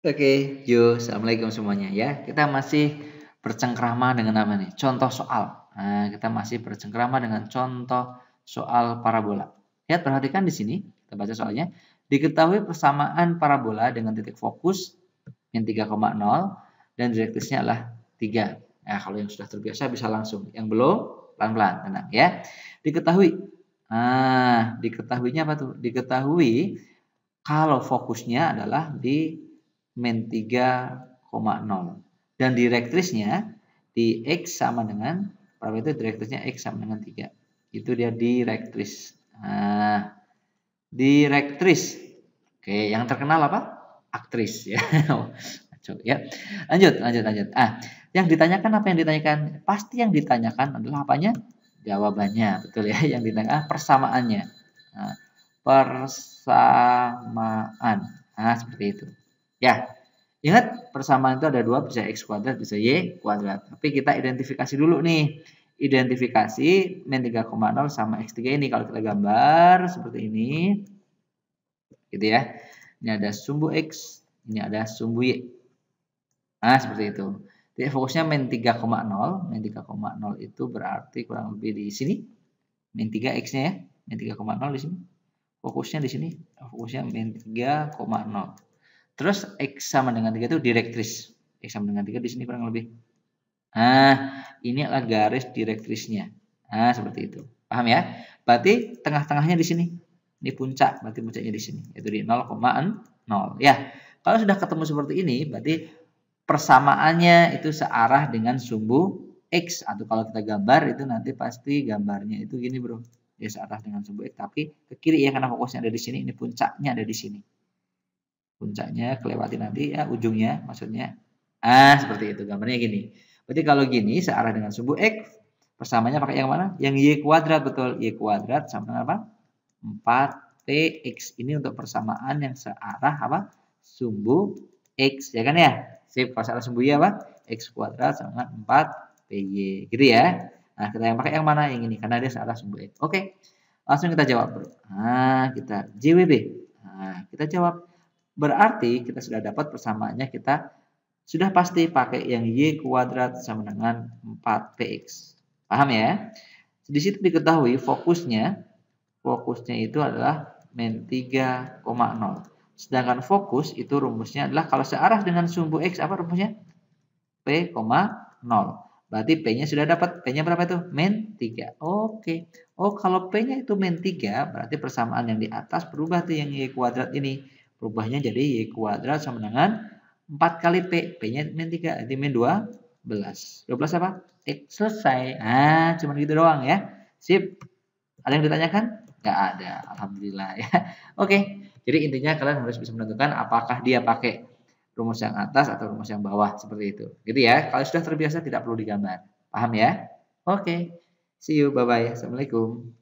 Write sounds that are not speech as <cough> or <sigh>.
Oke, okay, yo, assalamualaikum semuanya ya. Kita masih bercengkrama dengan apa nih? Contoh soal. Nah, kita masih bercengkrama dengan contoh soal parabola. Lihat perhatikan di sini, kita baca soalnya. Diketahui persamaan parabola dengan titik fokus yang 3,0 dan direktrisnya adalah 3. Nah, kalau yang sudah terbiasa bisa langsung. Yang belum pelan-pelan, tenang ya. Diketahui. Nah, diketahuinya apa tuh? Diketahui kalau fokusnya adalah di min 3,0. Dan direktrisnya di X sama dengan, berapa itu direktrisnya X sama dengan 3. Itu dia direktris. Nah, direktris. Oke, yang terkenal apa? Aktris ya. <laughs> ya. Lanjut, lanjut, lanjut. Ah, yang ditanyakan apa yang ditanyakan? Pasti yang ditanyakan adalah apanya? Jawabannya, betul ya. Yang ditanyakan ah, persamaannya. Nah, persamaan. Nah, seperti itu. Ya, ingat persamaan itu ada dua, bisa X kuadrat, bisa Y kuadrat. Tapi kita identifikasi dulu nih. Identifikasi min 3,0 sama X3 ini. Kalau kita gambar seperti ini. Gitu ya. Ini ada sumbu X, ini ada sumbu Y. Nah, seperti itu. Jadi fokusnya min 3,0. Min 3,0 itu berarti kurang lebih di sini. Min 3 X-nya ya. Min 3,0 di sini. Fokusnya di sini. Fokusnya min 3,0. Terus X sama dengan 3 itu direktris. X sama dengan 3 di sini kurang lebih. Nah, ini adalah garis direktrisnya. Nah, seperti itu. Paham ya? Berarti tengah-tengahnya di sini. Ini puncak, berarti puncaknya di sini. Yaitu di 0,0. Ya, kalau sudah ketemu seperti ini, berarti persamaannya itu searah dengan sumbu X. Atau kalau kita gambar, itu nanti pasti gambarnya itu gini bro. Ya, searah dengan sumbu X, tapi ke kiri ya, karena fokusnya ada di sini. Ini puncaknya ada di sini puncaknya kelewati nanti ya ujungnya maksudnya ah seperti itu gambarnya gini berarti kalau gini searah dengan sumbu x persamanya pakai yang mana yang y kuadrat betul y kuadrat sama dengan apa 4 tx ini untuk persamaan yang searah apa sumbu x ya kan ya sip kalau sumbu y apa x kuadrat sama dengan 4 py gitu ya nah kita yang pakai yang mana yang ini karena dia searah sumbu x oke langsung kita jawab bro nah kita jwb nah kita jawab Berarti kita sudah dapat persamaannya kita sudah pasti pakai yang Y kuadrat sama dengan 4PX. Paham ya? Di situ diketahui fokusnya, fokusnya itu adalah min 3,0. Sedangkan fokus itu rumusnya adalah kalau searah dengan sumbu X apa rumusnya? p,0. Berarti P-nya sudah dapat. P-nya berapa itu? Min 3. Oke. Oh, kalau P-nya itu min 3, berarti persamaan yang di atas berubah tuh yang Y kuadrat ini Rubahnya jadi Y kuadrat sama dengan 4 kali P. P-nya min 3, jadi min 12. 12 apa? selesai. nah cuma gitu doang ya. Sip. Ada yang ditanyakan? Nggak ada, Alhamdulillah ya. <laughs> Oke, jadi intinya kalian harus bisa menentukan apakah dia pakai rumus yang atas atau rumus yang bawah. Seperti itu. Gitu ya, kalau sudah terbiasa tidak perlu digambar. Paham ya? Oke, see you, bye-bye. Assalamualaikum.